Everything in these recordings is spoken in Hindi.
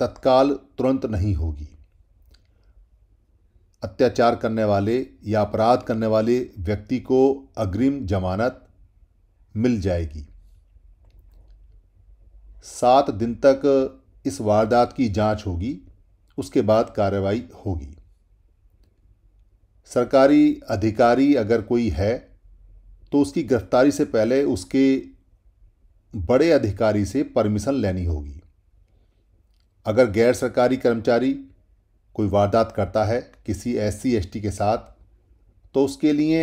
तत्काल तुरंत नहीं होगी अत्याचार करने वाले या अपराध करने वाले व्यक्ति को अग्रिम जमानत मिल जाएगी सात दिन तक इस वारदात की जांच होगी उसके बाद कार्रवाई होगी सरकारी अधिकारी अगर कोई है तो उसकी गिरफ्तारी से पहले उसके बड़े अधिकारी से परमिशन लेनी होगी अगर गैर सरकारी कर्मचारी कोई वारदात करता है किसी एस सी के साथ तो उसके लिए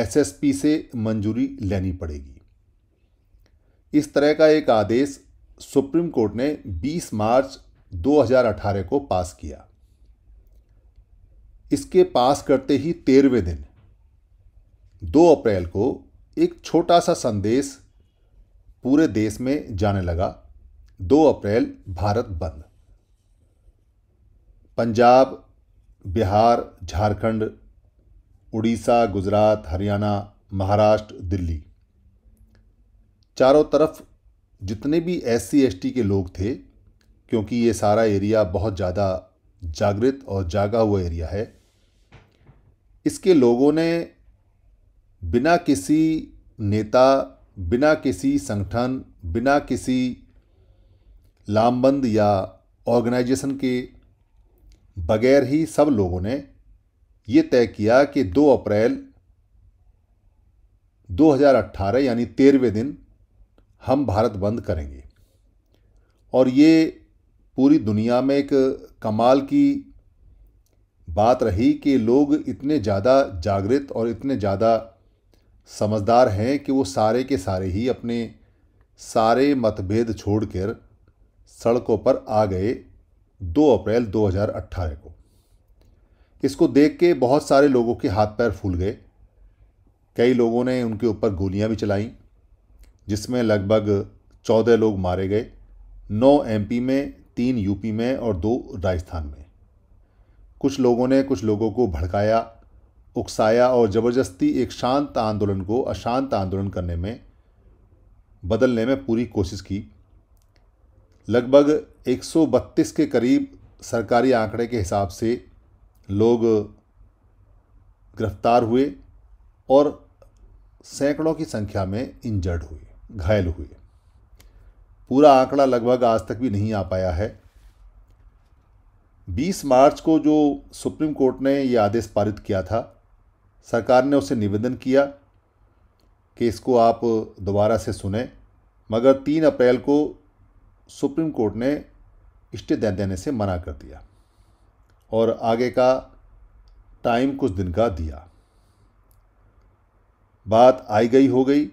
एसएसपी से मंजूरी लेनी पड़ेगी इस तरह का एक आदेश सुप्रीम कोर्ट ने 20 मार्च 2018 को पास किया इसके पास करते ही तेरहवें दिन 2 अप्रैल को एक छोटा सा संदेश पूरे देश में जाने लगा 2 अप्रैल भारत बंद पंजाब बिहार झारखंड उड़ीसा गुजरात हरियाणा महाराष्ट्र दिल्ली चारों तरफ जितने भी एस सी के लोग थे क्योंकि ये सारा एरिया बहुत ज़्यादा जागृत और जागा हुआ एरिया है इसके लोगों ने बिना किसी नेता बिना किसी संगठन बिना किसी लामबंद या ऑर्गेनाइजेशन के बगैर ही सब लोगों ने ये तय किया कि 2 अप्रैल 2018 यानी तेरहवें दिन हम भारत बंद करेंगे और ये पूरी दुनिया में एक कमाल की बात रही कि लोग इतने ज़्यादा जागृत और इतने ज़्यादा समझदार हैं कि वो सारे के सारे ही अपने सारे मतभेद छोड़कर सड़कों पर आ गए दो अप्रैल 2018 को इसको देख के बहुत सारे लोगों के हाथ पैर फूल गए कई लोगों ने उनके ऊपर गोलियां भी चलाई जिसमें लगभग चौदह लोग मारे गए नौ एमपी में तीन यूपी में और दो राजस्थान में कुछ लोगों ने कुछ लोगों को भड़काया उकसाया और ज़बरदस्ती एक शांत आंदोलन को अशांत आंदोलन करने में बदलने में पूरी कोशिश की लगभग 132 के करीब सरकारी आंकड़े के हिसाब से लोग गिरफ्तार हुए और सैकड़ों की संख्या में इंजर्ड हुए घायल हुए पूरा आंकड़ा लगभग आज तक भी नहीं आ पाया है 20 मार्च को जो सुप्रीम कोर्ट ने ये आदेश पारित किया था सरकार ने उसे निवेदन किया कि इसको आप दोबारा से सुने मगर तीन अप्रैल को सुप्रीम कोर्ट ने दे देने से मना कर दिया और आगे का टाइम कुछ दिन का दिया बात आई गई हो गई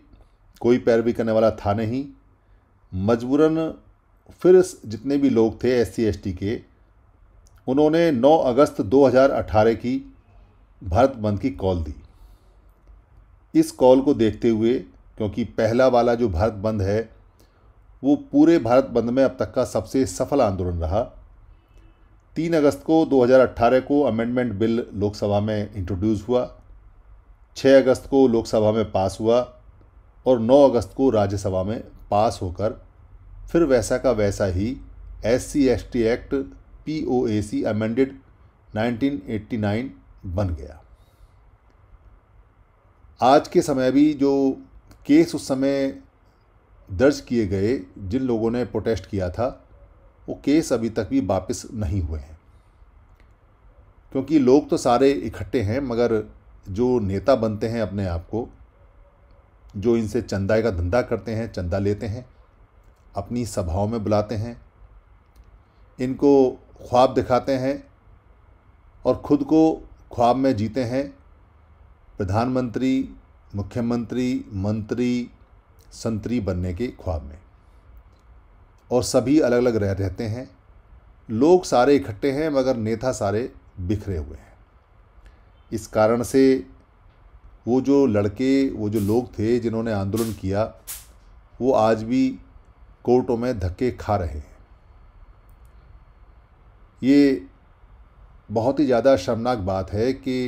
कोई पैरवी करने वाला था नहीं मजबूरन फिर जितने भी लोग थे एस सी के उन्होंने 9 अगस्त 2018 की भारत बंद की कॉल दी इस कॉल को देखते हुए क्योंकि पहला वाला जो भारत बंद है वो पूरे भारत बंद में अब तक का सबसे सफल आंदोलन रहा तीन अगस्त को 2018 को अमेंडमेंट बिल लोकसभा में इंट्रोड्यूस हुआ 6 अगस्त को लोकसभा में पास हुआ और 9 अगस्त को राज्यसभा में पास होकर फिर वैसा का वैसा ही S C S T act P O A C amended nineteen बन गया आज के समय भी जो केस उस समय दर्ज किए गए जिन लोगों ने प्रोटेस्ट किया था वो केस अभी तक भी वापस नहीं हुए हैं क्योंकि लोग तो सारे इकट्ठे हैं मगर जो नेता बनते हैं अपने आप को जो इनसे चंदा का धंधा करते हैं चंदा लेते हैं अपनी सभाओं में बुलाते हैं इनको ख्वाब दिखाते हैं और ख़ुद को ख्वाब में जीते हैं प्रधानमंत्री मुख्यमंत्री मंत्री संतरी बनने के ख्वाब में और सभी अलग अलग रह रहते हैं लोग सारे इकट्ठे हैं मगर नेता सारे बिखरे हुए हैं इस कारण से वो जो लड़के वो जो लोग थे जिन्होंने आंदोलन किया वो आज भी कोर्टों में धक्के खा रहे हैं ये बहुत ही ज़्यादा शर्मनाक बात है कि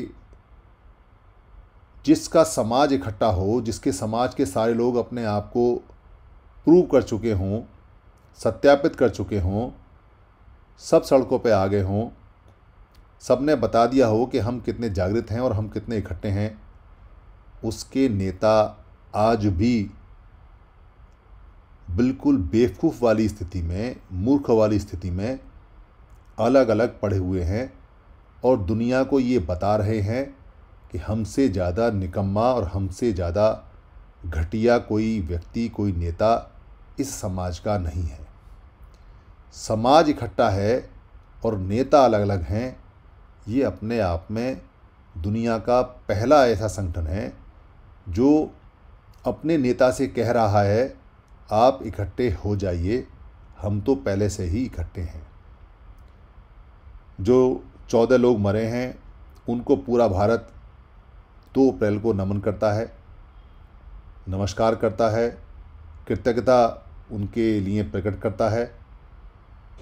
जिसका समाज इकट्ठा हो जिसके समाज के सारे लोग अपने आप को प्रूव कर चुके हों सत्यापित कर चुके हों सब सड़कों पे आ गए हों सब ने बता दिया हो कि हम कितने जागृत हैं और हम कितने इकट्ठे हैं उसके नेता आज भी बिल्कुल बेवकूफ़ वाली स्थिति में मूर्ख वाली स्थिति में अलग अलग पढ़े हुए हैं और दुनिया को ये बता रहे हैं कि हमसे ज़्यादा निकम्मा और हमसे ज़्यादा घटिया कोई व्यक्ति कोई नेता इस समाज का नहीं है समाज इकट्ठा है और नेता अलग अलग हैं ये अपने आप में दुनिया का पहला ऐसा संगठन है जो अपने नेता से कह रहा है आप इकट्ठे हो जाइए हम तो पहले से ही इकट्ठे हैं जो चौदह लोग मरे हैं उनको पूरा भारत दो अप्रैल को नमन करता है नमस्कार करता है कृतज्ञता उनके लिए प्रकट करता है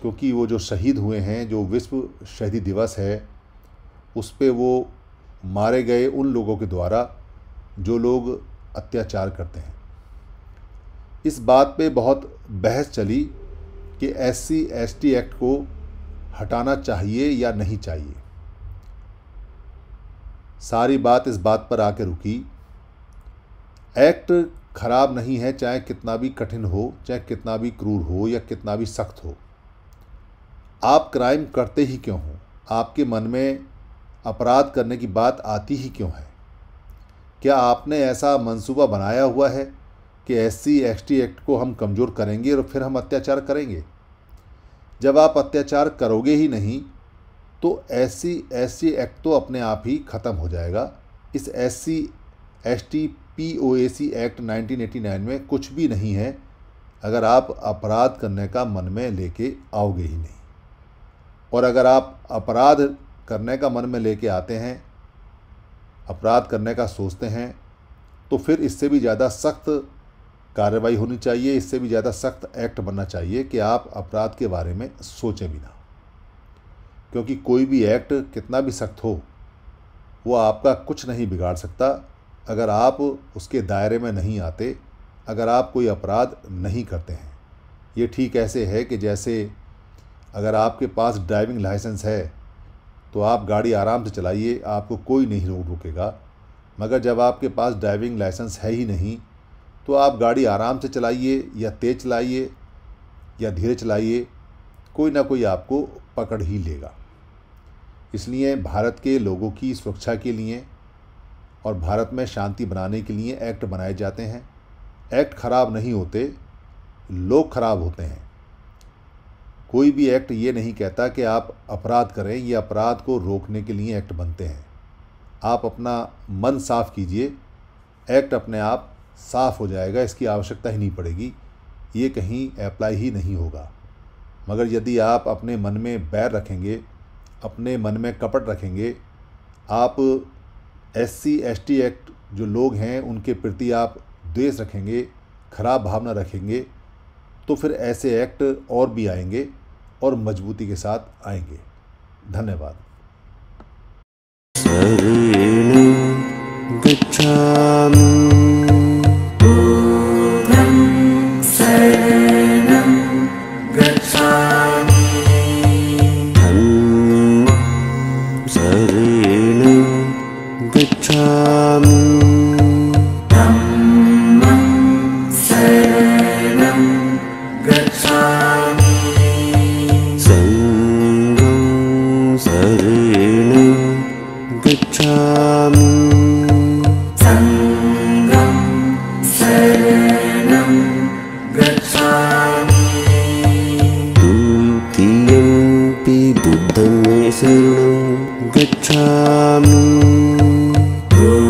क्योंकि वो जो शहीद हुए हैं जो विश्व शहीदी दिवस है उस पर वो मारे गए उन लोगों के द्वारा जो लोग अत्याचार करते हैं इस बात पे बहुत बहस चली कि एस सी एक्ट को हटाना चाहिए या नहीं चाहिए सारी बात इस बात पर आके रुकी एक्ट खराब नहीं है चाहे कितना भी कठिन हो चाहे कितना भी क्रूर हो या कितना भी सख्त हो आप क्राइम करते ही क्यों हो आपके मन में अपराध करने की बात आती ही क्यों है क्या आपने ऐसा मंसूबा बनाया हुआ है कि एस सी एक्ट को हम कमज़ोर करेंगे और फिर हम अत्याचार करेंगे जब आप अत्याचार करोगे ही नहीं तो ऐसी ऐसी एक्ट तो अपने आप ही ख़त्म हो जाएगा इस S C S T P O A C act 1989 में कुछ भी नहीं है अगर आप अपराध करने का मन में लेके आओगे ही नहीं और अगर आप अपराध करने का मन में लेके आते हैं अपराध करने का सोचते हैं तो फिर इससे भी ज़्यादा सख्त कार्रवाई होनी चाहिए इससे भी ज़्यादा सख्त एक्ट बनना चाहिए कि आप अपराध के बारे में सोचें भी ना क्योंकि कोई भी एक्ट कितना भी सख्त हो वो आपका कुछ नहीं बिगाड़ सकता अगर आप उसके दायरे में नहीं आते अगर आप कोई अपराध नहीं करते हैं ये ठीक ऐसे है कि जैसे अगर आपके पास ड्राइविंग लाइसेंस है तो आप गाड़ी आराम से चलाइए आपको कोई नहीं रोक रोकेगा मगर जब आपके पास ड्राइविंग लाइसेंस है ही नहीं तो आप गाड़ी आराम से चलाइए या तेज़ चलाइए या धीरे चलाइए कोई ना कोई आपको पकड़ ही लेगा इसलिए भारत के लोगों की सुरक्षा के लिए और भारत में शांति बनाने के लिए एक्ट बनाए जाते हैं एक्ट ख़राब नहीं होते लोग ख़राब होते हैं कोई भी एक्ट ये नहीं कहता कि आप अपराध करें ये अपराध को रोकने के लिए एक्ट बनते हैं आप अपना मन साफ़ कीजिए एक्ट अपने आप साफ़ हो जाएगा इसकी आवश्यकता ही नहीं पड़ेगी ये कहीं अप्लाई ही नहीं होगा मगर यदि आप अपने मन में बैर रखेंगे अपने मन में कपट रखेंगे आप S C S T act जो लोग हैं उनके प्रति आप द्वेष रखेंगे खराब भावना रखेंगे तो फिर ऐसे एक्ट और भी आएंगे और मजबूती के साथ आएंगे धन्यवाद गच्छामि buồn thân nghệ sẽ lưng cách cha mình